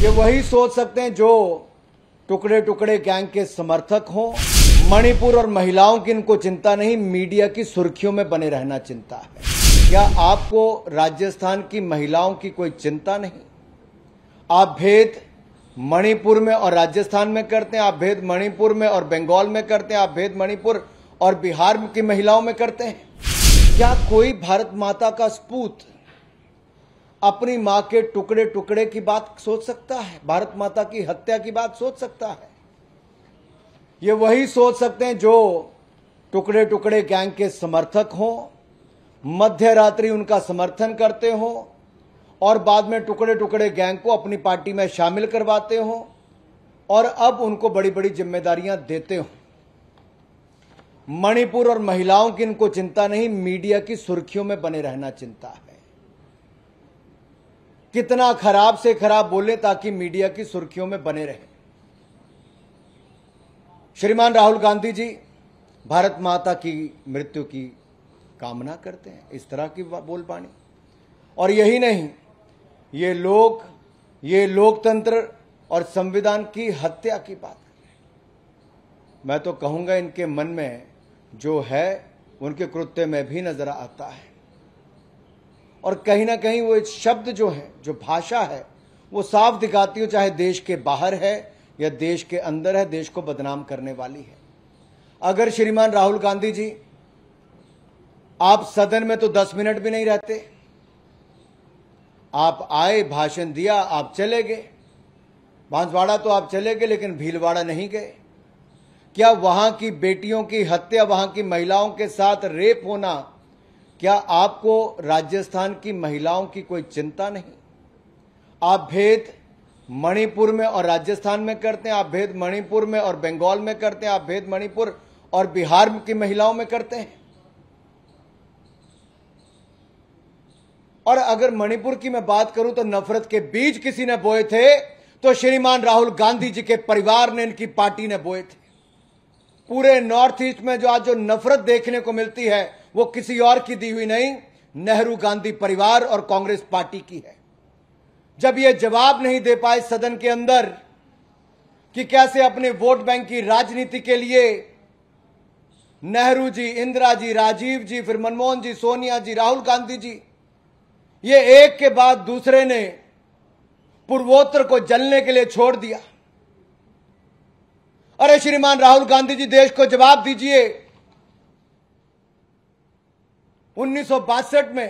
ये वही सोच सकते हैं जो टुकड़े टुकड़े गैंग के समर्थक हों मणिपुर और महिलाओं की इनको चिंता नहीं मीडिया की सुर्खियों में बने रहना चिंता है क्या आपको राजस्थान की महिलाओं की कोई चिंता नहीं आप भेद मणिपुर में और राजस्थान में करते हैं आप भेद मणिपुर में और बंगाल में करते हैं आप भेद मणिपुर और बिहार की महिलाओं में करते हैं क्या कोई भारत माता का सपूत अपनी मां के टुकड़े टुकड़े की बात सोच सकता है भारत माता की हत्या की बात सोच सकता है ये वही सोच सकते हैं जो टुकड़े टुकड़े गैंग के समर्थक हों मध्य रात्रि उनका समर्थन करते हों और बाद में टुकड़े टुकड़े गैंग को अपनी पार्टी में शामिल करवाते हों और अब उनको बड़ी बड़ी जिम्मेदारियां देते हों मणिपुर और महिलाओं की इनको चिंता नहीं मीडिया की सुर्खियों में बने रहना चिंता है कितना खराब से खराब बोले ताकि मीडिया की सुर्खियों में बने रहे श्रीमान राहुल गांधी जी भारत माता की मृत्यु की कामना करते हैं इस तरह की बोल पानी और यही नहीं ये लोग ये लोकतंत्र और संविधान की हत्या की बात कर रहे हैं मैं तो कहूंगा इनके मन में जो है उनके कृत्य में भी नजर आता है और कहीं ना कहीं वो शब्द जो है जो भाषा है वो साफ दिखाती हो चाहे देश के बाहर है या देश के अंदर है देश को बदनाम करने वाली है अगर श्रीमान राहुल गांधी जी आप सदन में तो 10 मिनट भी नहीं रहते आप आए भाषण दिया आप चले गए बांसवाड़ा तो आप चले गए लेकिन भीलवाड़ा नहीं गए क्या वहां की बेटियों की हत्या वहां की महिलाओं के साथ रेप होना क्या आपको राजस्थान की महिलाओं की कोई चिंता नहीं आप भेद मणिपुर में और राजस्थान में करते हैं आप भेद मणिपुर में और बंगाल में करते हैं आप भेद मणिपुर और बिहार की महिलाओं में करते हैं और अगर मणिपुर की मैं बात करूं तो नफरत के बीज किसी ने बोए थे तो श्रीमान राहुल गांधी जी के परिवार ने इनकी पार्टी ने बोए थे पूरे नॉर्थ ईस्ट में जो आज जो नफरत देखने को मिलती है वो किसी और की दी हुई नहीं नेहरू गांधी परिवार और कांग्रेस पार्टी की है जब ये जवाब नहीं दे पाए सदन के अंदर कि कैसे अपने वोट बैंक की राजनीति के लिए नेहरू जी इंदिरा जी राजीव जी फिर मनमोहन जी सोनिया जी राहुल गांधी जी ये एक के बाद दूसरे ने पूर्वोत्तर को जलने के लिए छोड़ दिया अरे श्रीमान राहुल गांधी जी देश को जवाब दीजिए उन्नीस में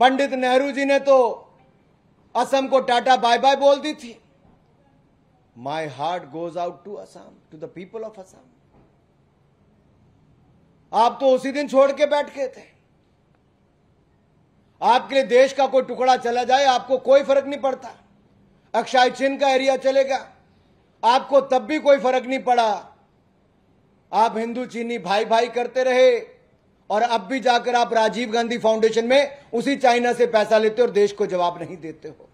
पंडित नेहरू जी ने तो असम को टाटा बाय बाय बोल दी थी my heart goes out to Assam to the people of Assam आप तो उसी दिन छोड़ के बैठ गए थे आपके लिए देश का कोई टुकड़ा चला जाए आपको कोई फर्क नहीं पड़ता अक्षय चिन्ह का एरिया चलेगा आपको तब भी कोई फर्क नहीं पड़ा आप हिंदू चीनी भाई भाई करते रहे और अब भी जाकर आप राजीव गांधी फाउंडेशन में उसी चाइना से पैसा लेते हो और देश को जवाब नहीं देते हो